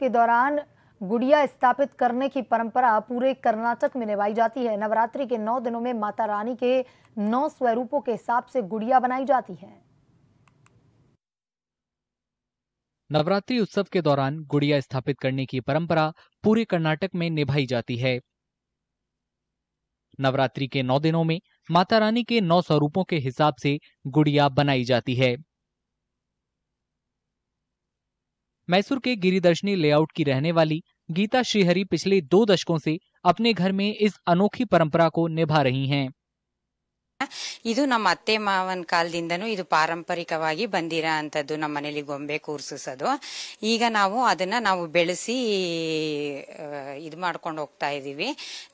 के दौरान गुड़िया स्थापित करने की परंपरा पूरे कर्नाटक में निभाई जाती है नवरात्रि के नौ दिनों में माता रानी के नौ स्वरूपों के हिसाब से गुड़िया बनाई जाती है नवरात्रि उत्सव के दौरान गुड़िया स्थापित करने की परंपरा पूरे कर्नाटक में निभाई जाती है नवरात्रि के नौ दिनों में माता रानी के नौ स्वरूपों के हिसाब से गुड़िया बनाई जाती है मैसूर के गिरिदर्शनी लेआउट की रहने वाली गीता श्रीहरी पिछले दो दशकों से अपने घर में इस अनोखी परंपरा को निभा रही हैं ಇದು ನಮ್ಮ ಅತ್ತೆ ಮಾವನ್ ಕಾಲದಿಂದನೂ ಇದು ಪಾರಂಪರಿಕವಾಗಿ ಬಂದಿರೋ ನಮ್ಮ ಮನೇಲಿ ಗೊಂಬೆ ಕೂರ್ಸಿಸೋದು ಈಗ ನಾವು ಅದನ್ನ ನಾವು ಬೆಳೆಸಿ ಇದು ಮಾಡ್ಕೊಂಡು ಹೋಗ್ತಾ ಇದೀವಿ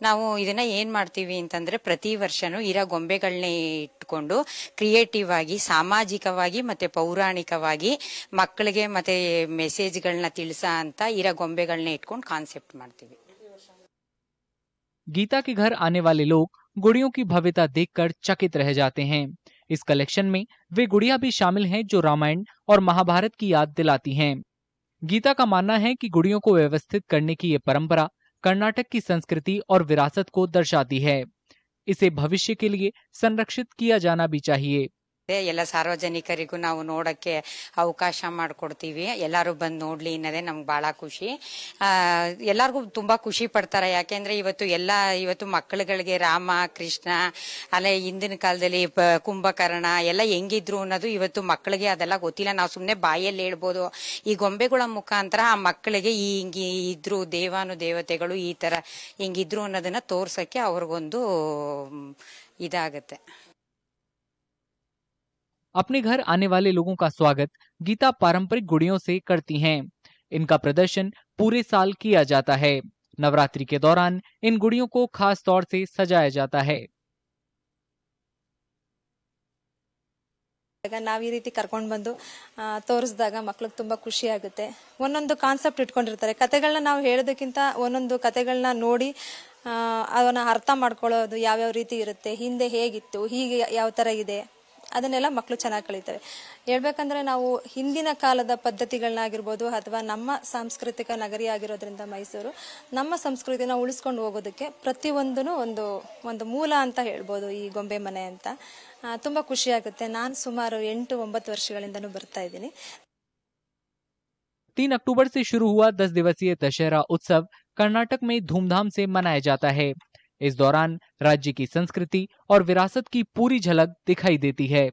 ನಾವು ಇದನ್ನ ಏನ್ ಮಾಡ್ತೀವಿ ಅಂತಂದ್ರೆ ಪ್ರತಿ ವರ್ಷನೂ ಇರೋ ಗೊಂಬೆಗಳನ್ನೇ ಇಟ್ಕೊಂಡು ಕ್ರಿಯೇಟಿವ್ ಆಗಿ ಸಾಮಾಜಿಕವಾಗಿ ಮತ್ತೆ ಪೌರಾಣಿಕವಾಗಿ ಮಕ್ಕಳಿಗೆ ಮತ್ತೆ ಮೆಸೇಜ್ಗಳನ್ನ ತಿಳಿಸ ಅಂತ ಇರ ಗೊಂಬೆಗಳನ್ನ ಇಟ್ಕೊಂಡು ಕಾನ್ಸೆಪ್ಟ್ ಮಾಡ್ತೀವಿ ಗೀತಾ ಕಿ ಘರ್ ಆನೆ ವಾಲೆ गुड़ियों की भव्यता देखकर चकित रह जाते हैं इस कलेक्शन में वे गुड़िया भी शामिल हैं जो रामायण और महाभारत की याद दिलाती हैं गीता का मानना है कि गुड़ियों को व्यवस्थित करने की ये परंपरा कर्नाटक की संस्कृति और विरासत को दर्शाती है इसे भविष्य के लिए संरक्षित किया जाना भी चाहिए ಎಲ್ಲ ಸಾರ್ವಜನಿಕರಿಗೂ ನಾವು ನೋಡಕ್ಕೆ ಅವಕಾಶ ಮಾಡಿಕೊಡ್ತೀವಿ ಎಲ್ಲರೂ ಬಂದು ನೋಡ್ಲಿ ಅನ್ನೋದೇ ನಮ್ಗೆ ಬಹಳ ಖುಷಿ ಎಲ್ಲರಿಗೂ ತುಂಬಾ ಖುಷಿ ಪಡ್ತಾರೆ ಯಾಕೆಂದ್ರೆ ಇವತ್ತು ಎಲ್ಲ ಇವತ್ತು ಮಕ್ಕಳುಗಳಿಗೆ ರಾಮ ಕೃಷ್ಣ ಅಲ್ಲೇ ಹಿಂದಿನ ಕಾಲದಲ್ಲಿ ಕುಂಭಕರ್ಣ ಎಲ್ಲ ಹೆಂಗಿದ್ರು ಅನ್ನೋದು ಇವತ್ತು ಮಕ್ಕಳಿಗೆ ಅದೆಲ್ಲ ಗೊತ್ತಿಲ್ಲ ನಾವು ಸುಮ್ಮನೆ ಬಾಯಲ್ಲಿ ಹೇಳ್ಬೋದು ಈ ಗೊಂಬೆಗಳ ಮುಖಾಂತರ ಆ ಮಕ್ಕಳಿಗೆ ಈ ಹಿಂಗೆ ಇದ್ರು ದೇವಾನು ದೇವತೆಗಳು ಈ ತರ ಹಿಂಗಿದ್ರು ಅನ್ನೋದನ್ನ ತೋರ್ಸಕ್ಕೆ ಅವ್ರಿಗೊಂದು ಇದಾಗತ್ತೆ अपने घर आने वाले लोगों का स्वागत गीता पारंपरिक गुड़ियों से करती हैं इनका प्रदर्शन पूरे साल किया जाता है नवरात्रि के दौरान इन गुड़ियों को खास तौर से सजाया जाता है ಈಗ ನಾನು ಈ ರೀತಿ ಕರ್ಕೊಂಡೆ ಬಂದು ತೋರಿಸಿದಾಗ ಮಕ್ಕಳು ತುಂಬಾ ಖುಷಿಯಾಗುತ್ತೆ ಒಂದೊಂದು ಕಾನ್ಸೆಪ್ಟ್ ಇಟ್ಕೊಂಡಿರ್ತಾರೆ ಕಥೆಗಳನ್ನು ನಾವು ಹೇಳೋದಕ್ಕಿಂತ ಒಂದೊಂದು ಕಥೆಗಳನ್ನು ನೋಡಿ ಅದನ್ನ ಅರ್ಥ ಮಾಡಿಕೊಳ್ಳೋದು ಯಾವ ಯಾವ ರೀತಿ ಇರುತ್ತೆ ಹಿಂದೆ ಹೇಗಿತ್ತು ಹೀಗೆ ಯಾವ ತರ ಇದೆ ಅದನ್ನೆಲ್ಲ ಮಕ್ಕಳು ಚೆನ್ನಾಗಿ ಕಳೀತಾರೆ ಹೇಳ್ಬೇಕಂದ್ರೆ ನಾವು ಹಿಂದಿನ ಕಾಲದ ಪದ್ಧತಿಗಳನ್ನಾಗಿರ್ಬೋದು ಅಥವಾ ನಮ್ಮ ಸಾಂಸ್ಕೃತಿಕ ನಗರಿ ಆಗಿರೋದ್ರಿಂದ ಮೈಸೂರು ನಮ್ಮ ಸಂಸ್ಕೃತಿನ ಉಳಿಸ್ಕೊಂಡು ಹೋಗೋದಕ್ಕೆ ಪ್ರತಿಯೊಂದೂ ಒಂದು ಒಂದು ಮೂಲ ಅಂತ ಹೇಳ್ಬೋದು ಈ ಗೊಂಬೆ ಮನೆ ಅಂತ ತುಂಬ ಆಗುತ್ತೆ ನಾನು ಸುಮಾರು ಎಂಟು ಒಂಬತ್ತು ವರ್ಷಗಳಿಂದನೂ ಬರ್ತಾ ಇದ್ದೀನಿ तीन अक्टूबर से शुरू हुआ दस दिवसीय दशहरा उत्सव कर्नाटक में धूमधाम से मनाया जाता है इस दौरान राज्य की संस्कृति और विरासत की पूरी झलक दिखाई देती है